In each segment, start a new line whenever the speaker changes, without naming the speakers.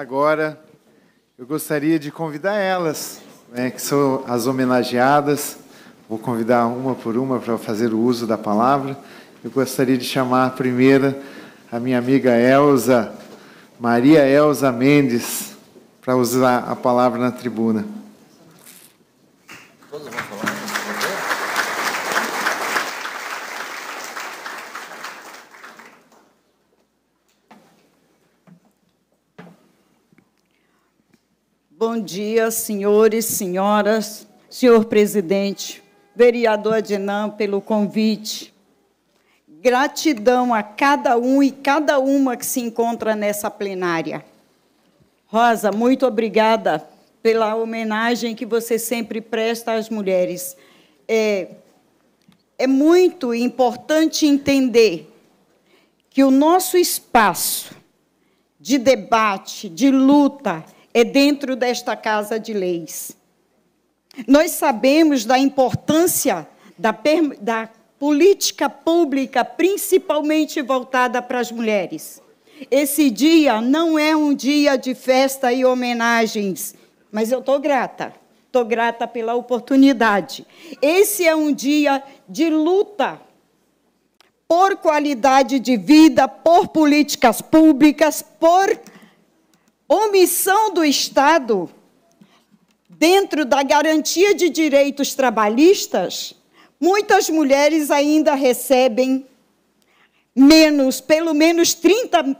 Agora, eu gostaria de convidar elas, né, que são as homenageadas. Vou convidar uma por uma para fazer o uso da palavra. Eu gostaria de chamar a primeira, a minha amiga Elza, Maria Elza Mendes, para usar a palavra na tribuna. Todos vão falar. Bom dia, senhores, senhoras, senhor presidente, vereador Adnan, pelo convite. Gratidão a cada um e cada uma que se encontra nessa plenária. Rosa, muito obrigada pela homenagem que você sempre presta às mulheres. É, é muito importante entender que o nosso espaço de debate, de luta, é dentro desta casa de leis. Nós sabemos da importância da, da política pública, principalmente voltada para as mulheres. Esse dia não é um dia de festa e homenagens, mas eu estou grata. Estou grata pela oportunidade. Esse é um dia de luta por qualidade de vida, por políticas públicas, por omissão do Estado dentro da garantia de direitos trabalhistas, muitas mulheres ainda recebem menos, pelo menos 30%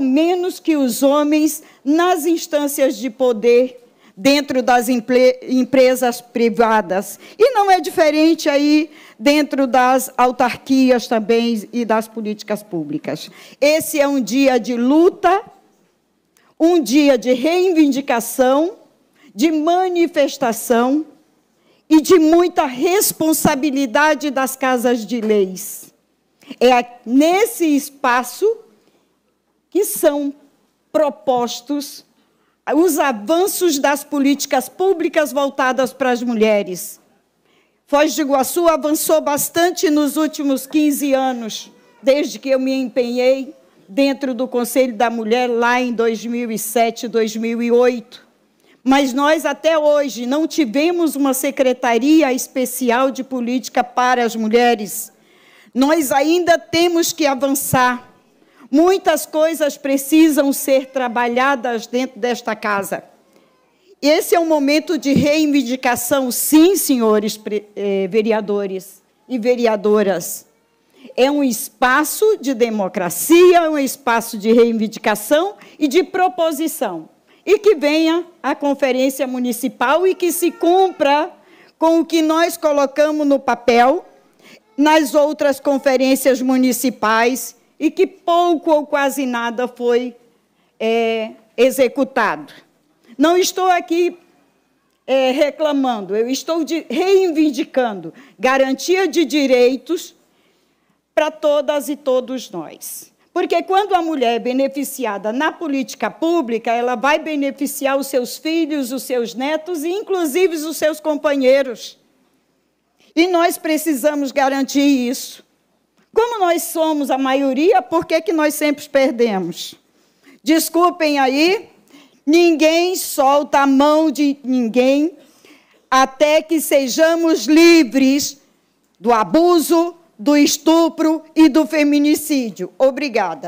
menos que os homens nas instâncias de poder dentro das empresas privadas. E não é diferente aí dentro das autarquias também e das políticas públicas. Esse é um dia de luta um dia de reivindicação, de manifestação e de muita responsabilidade das casas de leis. É nesse espaço que são propostos os avanços das políticas públicas voltadas para as mulheres. Foz de Iguaçu avançou bastante nos últimos 15 anos, desde que eu me empenhei dentro do Conselho da Mulher lá em 2007, 2008. Mas nós até hoje não tivemos uma secretaria especial de política para as mulheres. Nós ainda temos que avançar. Muitas coisas precisam ser trabalhadas dentro desta casa. Esse é um momento de reivindicação, sim, senhores eh, vereadores e vereadoras é um espaço de democracia, é um espaço de reivindicação e de proposição. E que venha a conferência municipal e que se cumpra com o que nós colocamos no papel nas outras conferências municipais e que pouco ou quase nada foi é, executado. Não estou aqui é, reclamando, eu estou de, reivindicando garantia de direitos para todas e todos nós. Porque quando a mulher é beneficiada na política pública, ela vai beneficiar os seus filhos, os seus netos e, inclusive, os seus companheiros. E nós precisamos garantir isso. Como nós somos a maioria, por que, que nós sempre perdemos? Desculpem aí, ninguém solta a mão de ninguém até que sejamos livres do abuso, do estupro e do feminicídio. Obrigada.